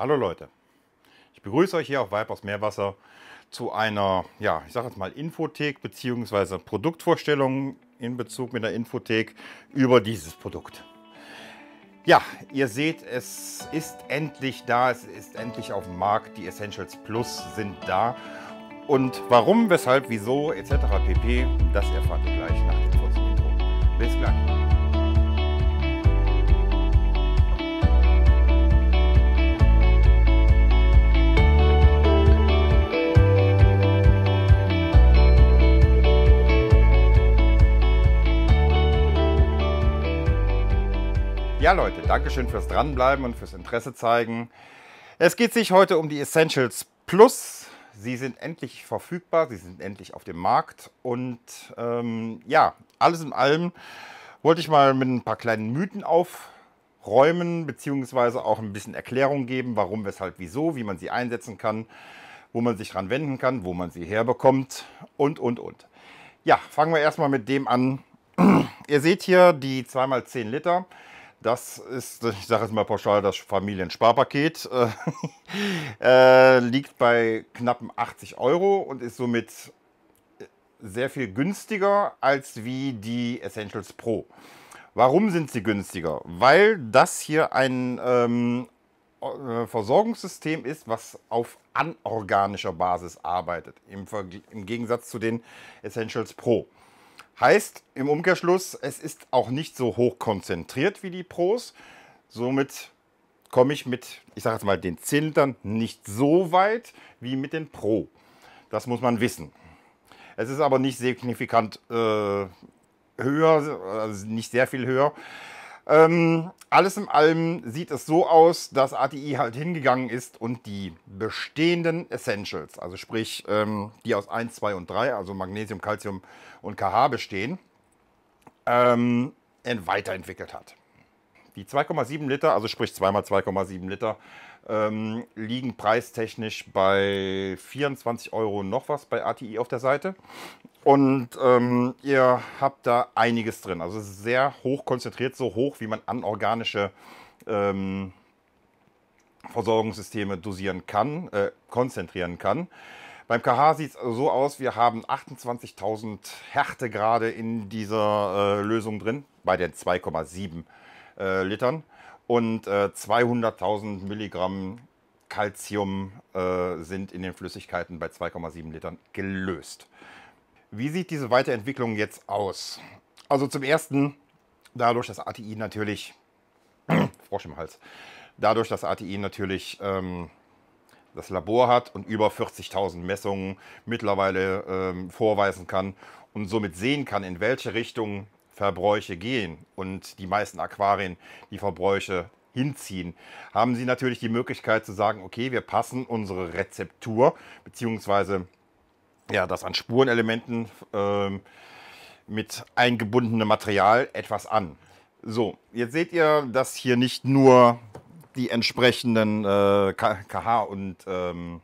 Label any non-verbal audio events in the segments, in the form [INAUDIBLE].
Hallo Leute, ich begrüße euch hier auf Weibers Meerwasser zu einer, ja, ich sage jetzt mal Infothek bzw. Produktvorstellung in Bezug mit der Infothek über dieses Produkt. Ja, ihr seht, es ist endlich da, es ist endlich auf dem Markt, die Essentials Plus sind da. Und warum, weshalb, wieso etc. pp, das erfahrt ihr gleich nach dem kurzen Intro. Bis gleich. Ja Leute, Dankeschön fürs Dranbleiben und fürs Interesse zeigen. Es geht sich heute um die Essentials Plus. Sie sind endlich verfügbar, sie sind endlich auf dem Markt und ähm, ja, alles in allem wollte ich mal mit ein paar kleinen Mythen aufräumen, beziehungsweise auch ein bisschen Erklärung geben, warum, weshalb, wieso, wie man sie einsetzen kann, wo man sich dran wenden kann, wo man sie herbekommt und, und, und. Ja, fangen wir erstmal mit dem an. [CLEARS THROAT] Ihr seht hier die 2x10 Liter. Das ist, ich sage es mal pauschal, das Familiensparpaket. [LAUGHS] äh, liegt bei knappen 80 Euro und ist somit sehr viel günstiger als wie die Essentials Pro. Warum sind sie günstiger? Weil das hier ein ähm, äh, Versorgungssystem ist, was auf anorganischer Basis arbeitet, im, im Gegensatz zu den Essentials Pro. Heißt im Umkehrschluss, es ist auch nicht so hoch konzentriert wie die Pros. Somit komme ich mit, ich sage jetzt mal, den Zylindern nicht so weit wie mit den Pro. Das muss man wissen. Es ist aber nicht signifikant äh, höher, also nicht sehr viel höher. Ähm, alles in allem sieht es so aus, dass ATI halt hingegangen ist und die bestehenden Essentials, also sprich ähm, die aus 1, 2 und 3, also Magnesium, Calcium, und KH bestehen, ähm, weiterentwickelt hat. Die 2,7 Liter, also sprich 2x2,7 Liter, ähm, liegen preistechnisch bei 24 Euro noch was bei ATI auf der Seite. Und ähm, ihr habt da einiges drin. Also sehr hoch konzentriert, so hoch, wie man anorganische ähm, Versorgungssysteme dosieren kann, äh, konzentrieren kann. Beim KH sieht es also so aus, wir haben 28.000 Härtegrade in dieser äh, Lösung drin, bei den 2,7 äh, Litern und äh, 200.000 Milligramm Calcium äh, sind in den Flüssigkeiten bei 2,7 Litern gelöst. Wie sieht diese Weiterentwicklung jetzt aus? Also zum Ersten, dadurch, dass ATI natürlich, [CLEARS THROAT] Frosch im Hals, dadurch, dass ATI natürlich... Ähm, das Labor hat und über 40.000 Messungen mittlerweile ähm, vorweisen kann und somit sehen kann, in welche Richtung Verbräuche gehen und die meisten Aquarien die Verbräuche hinziehen, haben sie natürlich die Möglichkeit zu sagen, okay, wir passen unsere Rezeptur beziehungsweise ja, das an Spurenelementen äh, mit eingebundenem Material etwas an. So, jetzt seht ihr, dass hier nicht nur die entsprechenden äh, KH und ähm,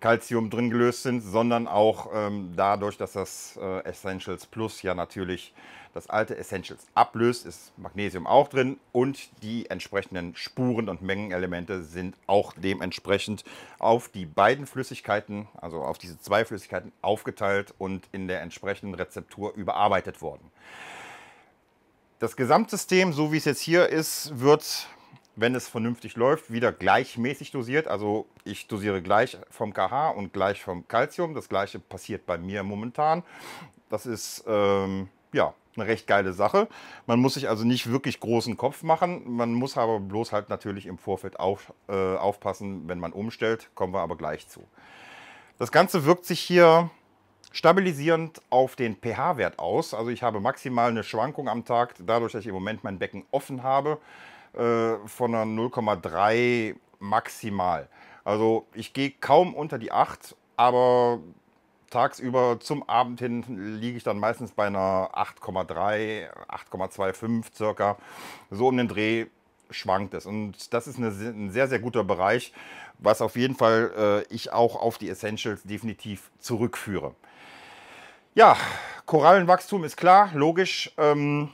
Calcium drin gelöst sind, sondern auch ähm, dadurch, dass das äh, Essentials Plus ja natürlich das alte Essentials ablöst, ist Magnesium auch drin und die entsprechenden Spuren und Mengenelemente sind auch dementsprechend auf die beiden Flüssigkeiten, also auf diese zwei Flüssigkeiten aufgeteilt und in der entsprechenden Rezeptur überarbeitet worden. Das Gesamtsystem, so wie es jetzt hier ist, wird wenn es vernünftig läuft, wieder gleichmäßig dosiert. Also ich dosiere gleich vom KH und gleich vom Calcium. Das gleiche passiert bei mir momentan. Das ist ähm, ja eine recht geile Sache. Man muss sich also nicht wirklich großen Kopf machen. Man muss aber bloß halt natürlich im Vorfeld auf, äh, aufpassen, wenn man umstellt. Kommen wir aber gleich zu. Das Ganze wirkt sich hier stabilisierend auf den pH-Wert aus. Also ich habe maximal eine Schwankung am Tag, dadurch, dass ich im Moment mein Becken offen habe. Äh, von einer 0,3 maximal. Also ich gehe kaum unter die 8, aber tagsüber zum Abend hin liege ich dann meistens bei einer 8,3, 8,25 circa. So um den Dreh schwankt es. Und das ist eine, ein sehr, sehr guter Bereich, was auf jeden Fall äh, ich auch auf die Essentials definitiv zurückführe. Ja, Korallenwachstum ist klar, logisch. Ähm,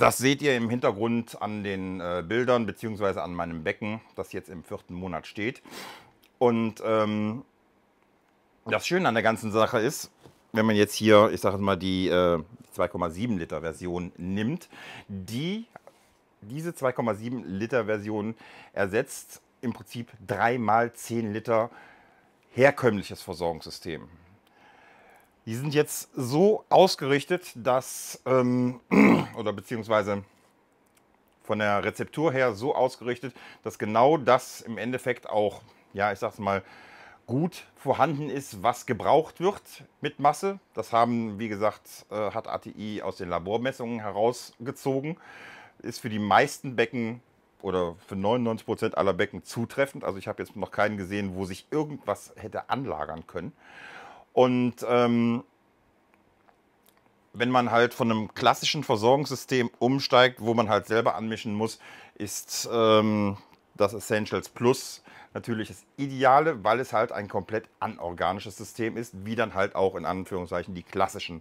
das seht ihr im Hintergrund an den äh, Bildern beziehungsweise an meinem Becken, das jetzt im vierten Monat steht. Und ähm, das Schöne an der ganzen Sache ist, wenn man jetzt hier, ich sage mal, die äh, 2,7 Liter Version nimmt, die, diese 2,7 Liter Version ersetzt im Prinzip 3 dreimal 10 Liter herkömmliches Versorgungssystem. Die sind jetzt so ausgerichtet, dass, ähm, [CLEARS THROAT] oder beziehungsweise von der Rezeptur her so ausgerichtet, dass genau das im Endeffekt auch, ja, ich sag's mal, gut vorhanden ist, was gebraucht wird mit Masse. Das haben, wie gesagt, äh, hat ATI aus den Labormessungen herausgezogen. Ist für die meisten Becken oder für 99% Prozent aller Becken zutreffend. Also ich habe jetzt noch keinen gesehen, wo sich irgendwas hätte anlagern können. Und ähm, wenn man halt von einem klassischen Versorgungssystem umsteigt, wo man halt selber anmischen muss, ist ähm, das Essentials Plus natürlich das Ideale, weil es halt ein komplett anorganisches System ist, wie dann halt auch in Anführungszeichen die klassischen.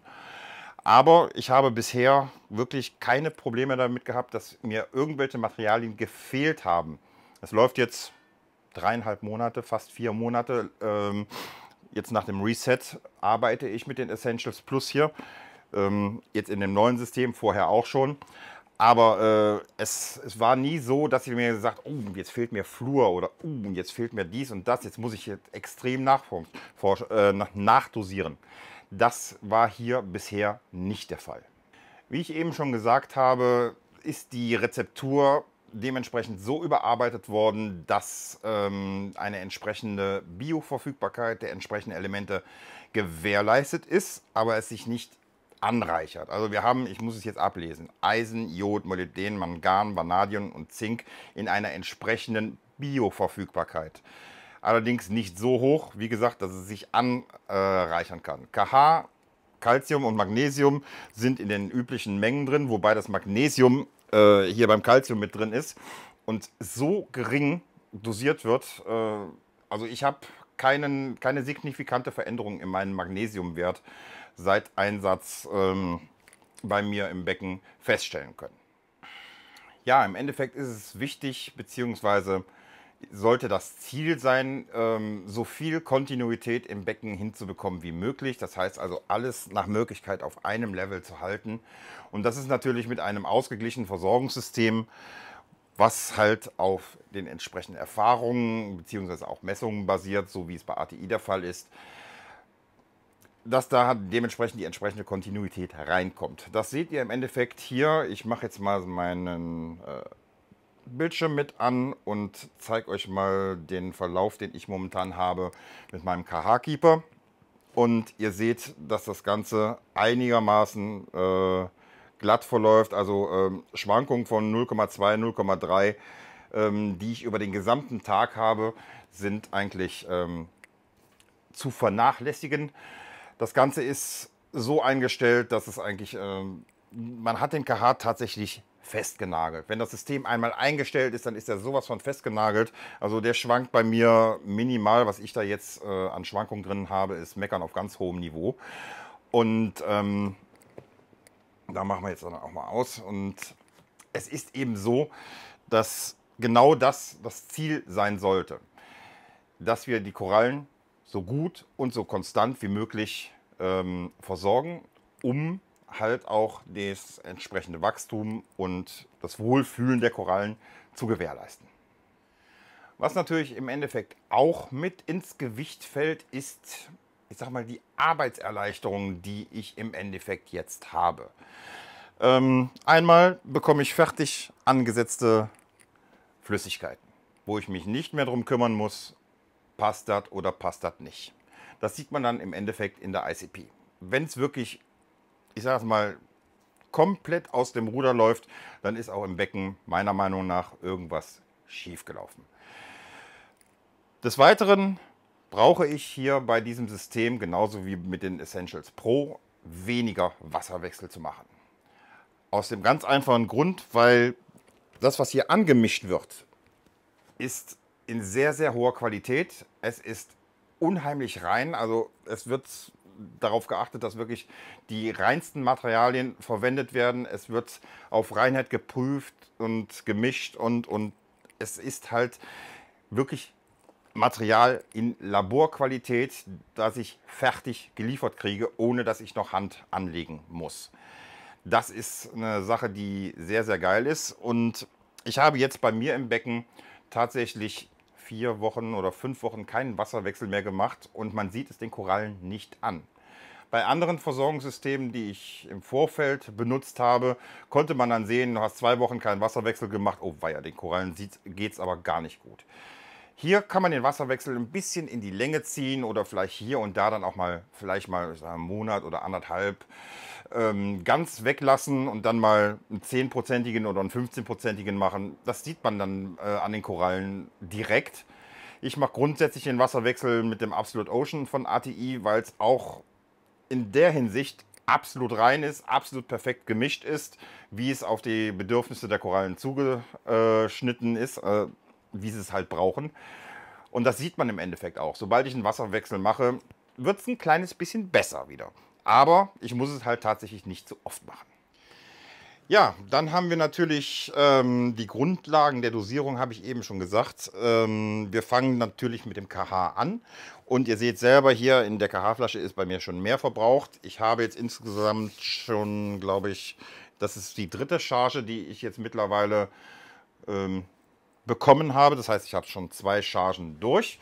Aber ich habe bisher wirklich keine Probleme damit gehabt, dass mir irgendwelche Materialien gefehlt haben. Es läuft jetzt dreieinhalb Monate, fast vier Monate. Ähm, Jetzt nach dem Reset arbeite ich mit den Essentials Plus hier. Ähm, jetzt in dem neuen System, vorher auch schon. Aber äh, es, es war nie so, dass sie mir gesagt oh, jetzt fehlt mir Flur oder oh, jetzt fehlt mir dies und das, jetzt muss ich jetzt extrem äh, nachdosieren. Das war hier bisher nicht der Fall. Wie ich eben schon gesagt habe, ist die Rezeptur dementsprechend so überarbeitet worden, dass ähm, eine entsprechende Bioverfügbarkeit der entsprechenden Elemente gewährleistet ist, aber es sich nicht anreichert. Also wir haben, ich muss es jetzt ablesen, Eisen, Jod, Molybden, Mangan, Vanadium und Zink in einer entsprechenden Bioverfügbarkeit. Allerdings nicht so hoch, wie gesagt, dass es sich anreichern kann. KH, Calcium und Magnesium sind in den üblichen Mengen drin, wobei das Magnesium äh, hier beim Kalzium mit drin ist und so gering dosiert wird. Äh, also ich habe keinen, keine signifikante Veränderung in meinem Magnesiumwert seit Einsatz ähm, bei mir im Becken feststellen können. Ja, im Endeffekt ist es wichtig, beziehungsweise sollte das Ziel sein, ähm, so viel Kontinuität im Becken hinzubekommen wie möglich. Das heißt also, alles nach Möglichkeit auf einem Level zu halten. Und das ist natürlich mit einem ausgeglichenen Versorgungssystem, was halt auf den entsprechenden Erfahrungen bzw. auch Messungen basiert, so wie es bei ATI der Fall ist, dass da dementsprechend die entsprechende Kontinuität reinkommt. Das seht ihr im Endeffekt hier. Ich mache jetzt mal meinen... Äh, Bildschirm mit an und zeige euch mal den Verlauf, den ich momentan habe mit meinem KH Keeper. Und ihr seht, dass das Ganze einigermaßen äh, glatt verläuft, also ähm, Schwankungen von 0,2, 0,3, ähm, die ich über den gesamten Tag habe, sind eigentlich ähm, zu vernachlässigen. Das Ganze ist so eingestellt, dass es eigentlich, ähm, man hat den KH tatsächlich festgenagelt. Wenn das System einmal eingestellt ist, dann ist er sowas von festgenagelt. Also der schwankt bei mir minimal. Was ich da jetzt äh, an Schwankungen drin habe, ist Meckern auf ganz hohem Niveau. Und ähm, da machen wir jetzt dann auch mal aus. Und es ist eben so, dass genau das das Ziel sein sollte. Dass wir die Korallen so gut und so konstant wie möglich ähm, versorgen, um halt auch das entsprechende Wachstum und das Wohlfühlen der Korallen zu gewährleisten. Was natürlich im Endeffekt auch mit ins Gewicht fällt, ist, ich sag mal, die Arbeitserleichterung, die ich im Endeffekt jetzt habe. Ähm, einmal bekomme ich fertig angesetzte Flüssigkeiten, wo ich mich nicht mehr drum kümmern muss, passt das oder passt das nicht. Das sieht man dann im Endeffekt in der ICP. Wenn es wirklich ich sage es mal, komplett aus dem Ruder läuft, dann ist auch im Becken meiner Meinung nach irgendwas schiefgelaufen. Des Weiteren brauche ich hier bei diesem System, genauso wie mit den Essentials Pro, weniger Wasserwechsel zu machen. Aus dem ganz einfachen Grund, weil das, was hier angemischt wird, ist in sehr, sehr hoher Qualität. Es ist unheimlich rein, also es wird darauf geachtet, dass wirklich die reinsten Materialien verwendet werden. Es wird auf Reinheit geprüft und gemischt und, und es ist halt wirklich Material in Laborqualität, das ich fertig geliefert kriege, ohne dass ich noch Hand anlegen muss. Das ist eine Sache, die sehr, sehr geil ist. Und ich habe jetzt bei mir im Becken tatsächlich vier Wochen oder fünf Wochen keinen Wasserwechsel mehr gemacht und man sieht es den Korallen nicht an. Bei anderen Versorgungssystemen, die ich im Vorfeld benutzt habe, konnte man dann sehen, du hast zwei Wochen keinen Wasserwechsel gemacht, oh weia, den Korallen geht es aber gar nicht gut. Hier kann man den Wasserwechsel ein bisschen in die Länge ziehen oder vielleicht hier und da dann auch mal, vielleicht mal einen Monat oder anderthalb ähm, ganz weglassen und dann mal einen 10-prozentigen oder einen 15-prozentigen machen. Das sieht man dann äh, an den Korallen direkt. Ich mache grundsätzlich den Wasserwechsel mit dem Absolute Ocean von ATI, weil es auch in der Hinsicht absolut rein ist, absolut perfekt gemischt ist, wie es auf die Bedürfnisse der Korallen zugeschnitten ist. Äh, wie sie es halt brauchen. Und das sieht man im Endeffekt auch. Sobald ich einen Wasserwechsel mache, wird es ein kleines bisschen besser wieder. Aber ich muss es halt tatsächlich nicht so oft machen. Ja, dann haben wir natürlich ähm, die Grundlagen der Dosierung, habe ich eben schon gesagt. Ähm, wir fangen natürlich mit dem KH an. Und ihr seht selber hier in der KH-Flasche ist bei mir schon mehr verbraucht. Ich habe jetzt insgesamt schon, glaube ich, das ist die dritte Charge, die ich jetzt mittlerweile ähm, bekommen habe. Das heißt, ich habe schon zwei Chargen durch.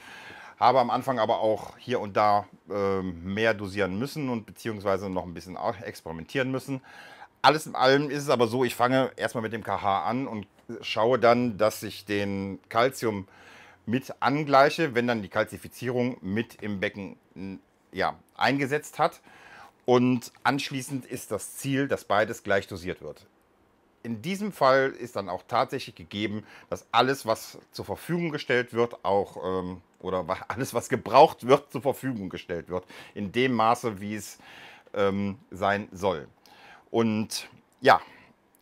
Habe am Anfang aber auch hier und da äh, mehr dosieren müssen und beziehungsweise noch ein bisschen experimentieren müssen. Alles in allem ist es aber so, ich fange erstmal mit dem KH an und schaue dann, dass ich den Calcium mit angleiche, wenn dann die Kalzifizierung mit im Becken ja, eingesetzt hat. Und anschließend ist das Ziel, dass beides gleich dosiert wird in diesem Fall ist dann auch tatsächlich gegeben, dass alles, was zur Verfügung gestellt wird, auch ähm, oder [LAUGHS] alles, was gebraucht wird, zur Verfügung gestellt wird, in dem Maße, wie es ähm, sein soll. Und ja,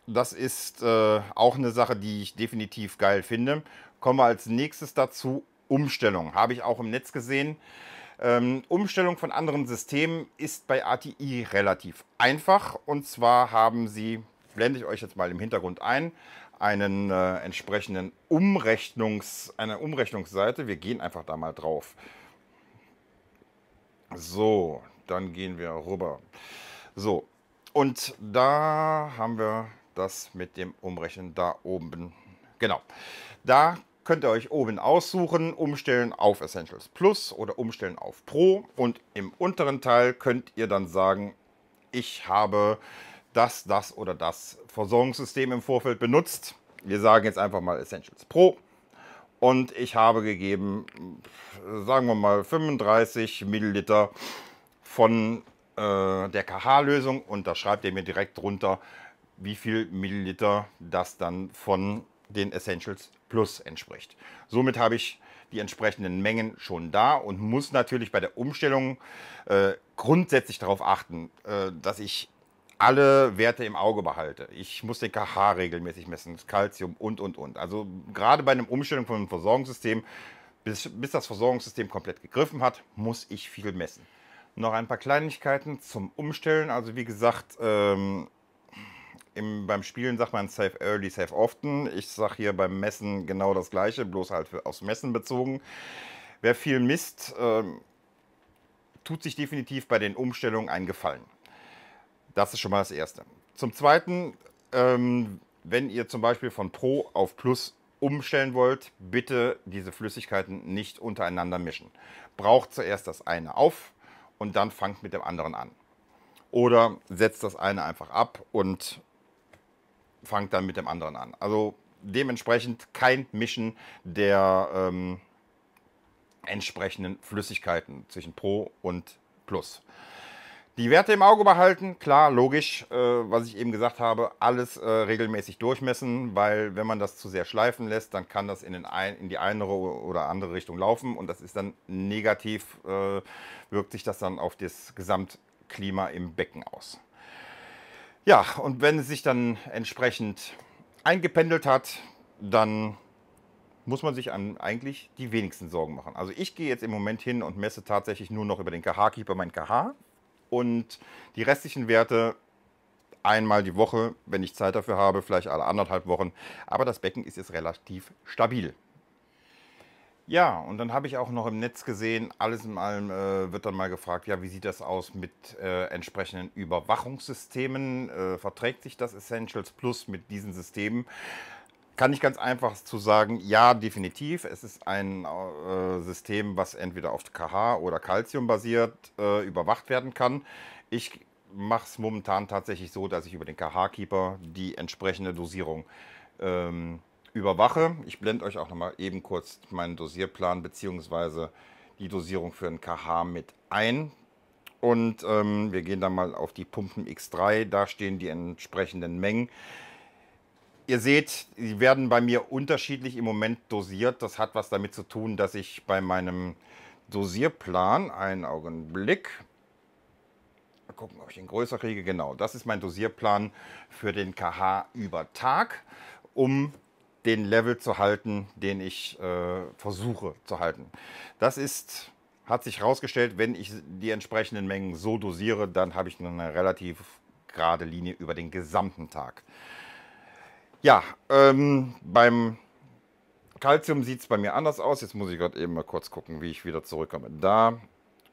das ist äh, auch eine Sache, die ich definitiv geil finde. Kommen wir als nächstes dazu, Umstellung. Habe ich auch im Netz gesehen. Ähm, Umstellung von anderen Systemen ist bei ATI relativ einfach. Und zwar haben sie blende ich euch jetzt mal im Hintergrund ein, einen äh, entsprechenden Umrechnungs, eine Umrechnungsseite. Wir gehen einfach da mal drauf. So, dann gehen wir rüber. So, und da haben wir das mit dem Umrechnen da oben. Genau, da könnt ihr euch oben aussuchen, umstellen auf Essentials Plus oder umstellen auf Pro. Und im unteren Teil könnt ihr dann sagen, ich habe das, das oder das Versorgungssystem im Vorfeld benutzt. Wir sagen jetzt einfach mal Essentials Pro. Und ich habe gegeben, sagen wir mal, 35 Milliliter von äh, der KH-Lösung. Und da schreibt er mir direkt drunter, wie viel Milliliter das dann von den Essentials Plus entspricht. Somit habe ich die entsprechenden Mengen schon da und muss natürlich bei der Umstellung äh, grundsätzlich darauf achten, äh, dass ich alle Werte im Auge behalte. Ich muss den KH regelmäßig messen, das Calcium und, und, und. Also gerade bei einer Umstellung von einem Versorgungssystem, bis, bis das Versorgungssystem komplett gegriffen hat, muss ich viel messen. Noch ein paar Kleinigkeiten zum Umstellen. Also wie gesagt, ähm, im, beim Spielen sagt man Save Early, Save Often. Ich sage hier beim Messen genau das gleiche, bloß halt für, aufs Messen bezogen. Wer viel misst, ähm, tut sich definitiv bei den Umstellungen einen Gefallen. Das ist schon mal das Erste. Zum Zweiten, ähm, wenn ihr zum Beispiel von Pro auf Plus umstellen wollt, bitte diese Flüssigkeiten nicht untereinander mischen. Braucht zuerst das eine auf und dann fangt mit dem anderen an. Oder setzt das eine einfach ab und fangt dann mit dem anderen an. Also dementsprechend kein Mischen der ähm, entsprechenden Flüssigkeiten zwischen Pro und Plus. Die Werte im Auge behalten, klar, logisch, äh, was ich eben gesagt habe, alles äh, regelmäßig durchmessen, weil wenn man das zu sehr schleifen lässt, dann kann das in, ein, in die eine oder andere Richtung laufen und das ist dann negativ, äh, wirkt sich das dann auf das Gesamtklima im Becken aus. Ja, und wenn es sich dann entsprechend eingependelt hat, dann muss man sich eigentlich die wenigsten Sorgen machen. Also ich gehe jetzt im Moment hin und messe tatsächlich nur noch über den KH-Keeper mein KH, und die restlichen Werte einmal die Woche, wenn ich Zeit dafür habe, vielleicht alle anderthalb Wochen. Aber das Becken ist jetzt relativ stabil. Ja, und dann habe ich auch noch im Netz gesehen, alles in allem äh, wird dann mal gefragt, ja, wie sieht das aus mit äh, entsprechenden Überwachungssystemen? Äh, verträgt sich das Essentials Plus mit diesen Systemen? kann ich ganz einfach zu sagen, ja, definitiv. Es ist ein äh, System, was entweder auf KH oder Calcium basiert äh, überwacht werden kann. Ich mache es momentan tatsächlich so, dass ich über den KH-Keeper die entsprechende Dosierung ähm, überwache. Ich blende euch auch nochmal eben kurz meinen Dosierplan bzw. die Dosierung für den KH mit ein. Und ähm, wir gehen dann mal auf die Pumpen X3. Da stehen die entsprechenden Mengen. Ihr seht, sie werden bei mir unterschiedlich im Moment dosiert. Das hat was damit zu tun, dass ich bei meinem Dosierplan, einen Augenblick, mal gucken, ob ich ihn größer kriege, genau, das ist mein Dosierplan für den KH über Tag, um den Level zu halten, den ich äh, versuche zu halten. Das ist, hat sich herausgestellt, wenn ich die entsprechenden Mengen so dosiere, dann habe ich eine relativ gerade Linie über den gesamten Tag. Ja, ähm, beim Calcium sieht es bei mir anders aus. Jetzt muss ich gerade eben mal kurz gucken, wie ich wieder zurückkomme. Da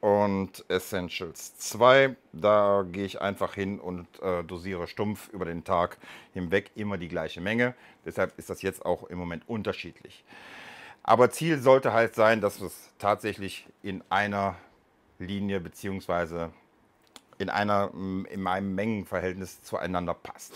und Essentials 2, da gehe ich einfach hin und äh, dosiere stumpf über den Tag hinweg immer die gleiche Menge. Deshalb ist das jetzt auch im Moment unterschiedlich. Aber Ziel sollte halt sein, dass es tatsächlich in einer Linie bzw. in mm, in einem Mengenverhältnis zueinander passt.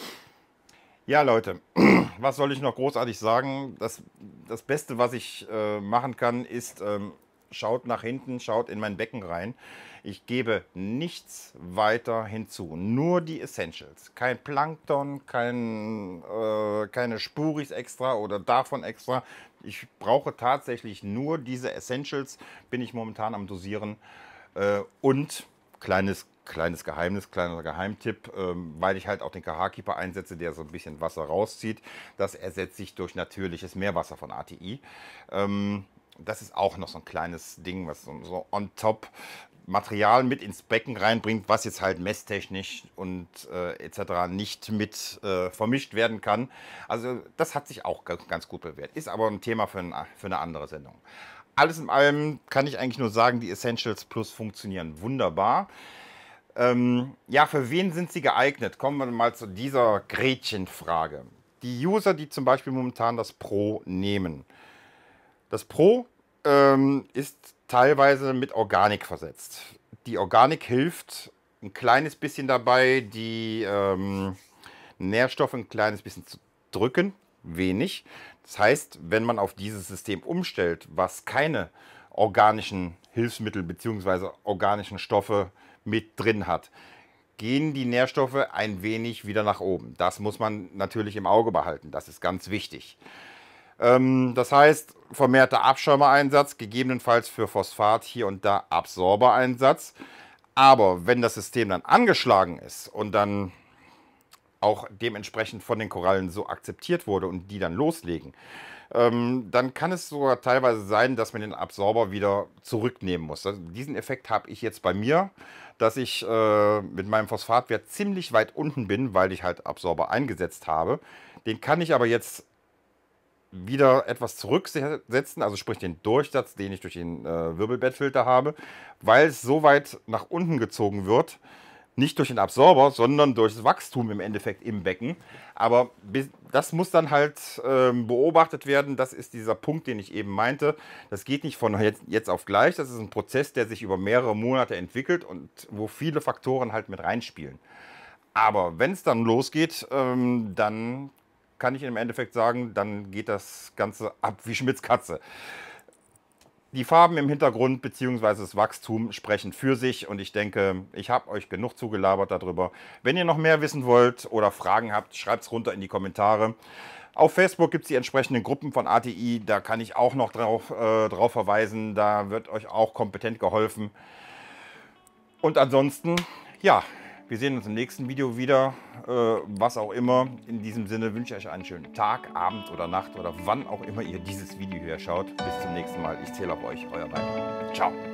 Ja, Leute, [CLEARS THROAT] was soll ich noch großartig sagen? Das, das Beste, was ich äh, machen kann, ist, ähm, schaut nach hinten, schaut in mein Becken rein. Ich gebe nichts weiter hinzu, nur die Essentials. Kein Plankton, kein, äh, keine Spuris extra oder davon extra. Ich brauche tatsächlich nur diese Essentials, bin ich momentan am Dosieren. Äh, und kleines kleines Geheimnis, kleiner Geheimtipp, ähm, weil ich halt auch den KH-Keeper einsetze, der so ein bisschen Wasser rauszieht. Das ersetzt sich durch natürliches Meerwasser von ATI. Ähm, das ist auch noch so ein kleines Ding, was so, so on top Material mit ins Becken reinbringt, was jetzt halt messtechnisch und äh, etc. nicht mit äh, vermischt werden kann. Also das hat sich auch ganz gut bewährt. Ist aber ein Thema für, ein, für eine andere Sendung. Alles in allem kann ich eigentlich nur sagen, die Essentials Plus funktionieren wunderbar. Ähm, ja, für wen sind sie geeignet? Kommen wir mal zu dieser Gretchenfrage. Die User, die zum Beispiel momentan das Pro nehmen. Das Pro ähm, ist teilweise mit Organik versetzt. Die Organik hilft ein kleines bisschen dabei, die ähm, Nährstoffe ein kleines bisschen zu drücken, wenig. Das heißt, wenn man auf dieses System umstellt, was keine organischen Hilfsmittel bzw. organischen Stoffe äh, mit drin hat, gehen die Nährstoffe ein wenig wieder nach oben. Das muss man natürlich im Auge behalten. Das ist ganz wichtig. Ähm, das heißt, vermehrter Abschirmereinsatz, gegebenenfalls für Phosphat hier und da Absorbereinsatz. Aber wenn das System dann angeschlagen ist und dann auch dementsprechend von den Korallen so akzeptiert wurde und die dann loslegen, ähm, dann kann es sogar teilweise sein, dass man den Absorber wieder zurücknehmen muss. Also diesen Effekt habe ich jetzt bei mir, dass ich äh, mit meinem Phosphatwert ziemlich weit unten bin, weil ich halt Absorber eingesetzt habe. Den kann ich aber jetzt wieder etwas zurücksetzen, also sprich den Durchsatz, den ich durch den äh, Wirbelbettfilter habe, weil es so weit nach unten gezogen wird, nicht durch den Absorber, sondern durch das Wachstum im Endeffekt im Becken. Aber das muss dann halt ähm, beobachtet werden. Das ist dieser Punkt, den ich eben meinte. Das geht nicht von jetzt auf gleich. Das ist ein Prozess, der sich über mehrere Monate entwickelt und wo viele Faktoren halt mit reinspielen. Aber wenn es dann losgeht, ähm, dann kann ich im Endeffekt sagen, dann geht das Ganze ab wie Schmitz Katze. Die Farben im Hintergrund bzw. das Wachstum sprechen für sich und ich denke, ich habe euch genug zugelabert darüber. Wenn ihr noch mehr wissen wollt oder Fragen habt, schreibt es runter in die Kommentare. Auf Facebook gibt es die entsprechenden Gruppen von ATI, da kann ich auch noch drauf, äh, drauf verweisen, da wird euch auch kompetent geholfen. Und ansonsten, ja, wir sehen uns im nächsten Video wieder, äh, was auch immer. In diesem Sinne wünsche ich euch einen schönen Tag, Abend oder Nacht oder wann auch immer ihr dieses Video hier schaut. Bis zum nächsten Mal. Ich zähle auf euch. Euer Rainer. Ciao.